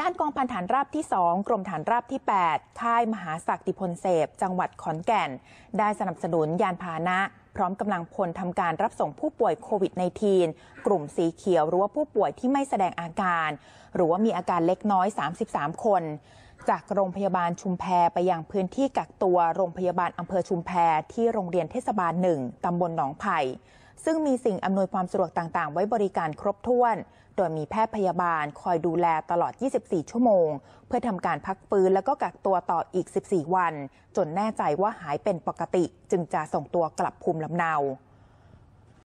ด้านกองพันฐานราบที่ 2 กรมฐานราบที่8ค่ายมหาศักดิพลเสพจังหวัดขอนแก่น ได้สนับสนุนยานพาหนะ พร้อมกำลังพลทำการรับส่งผู้ป่วยโควิด -19 กลุ่มสีเขียวหรือว่าผู้ป่วยที่ไม่แสดงอาการ หรือว่ามีอาการเล็กน้อย 33 คน จากโรงพยาบาลชุมแพไปยังพื้นที่กักตัวโรงพยาบาลอำเภอชุมแพที่โรงเรียนเทศบาลหนึ่งตำบลหนองไผ่ซึ่งมีสิ่งอำนวยความสะดวกต่างๆ ไว้บริการครบถ้วน โดยมีแพทย์พยาบาลคอยดูแลตลอด 24 ชั่วโมง เพื่อทำการพักฟื้นแล้วก็กักตัวต่ออีก 14 วัน จนแน่ใจว่าหายเป็นปกติ จึงจะส่งตัวกลับภูมิลำเนา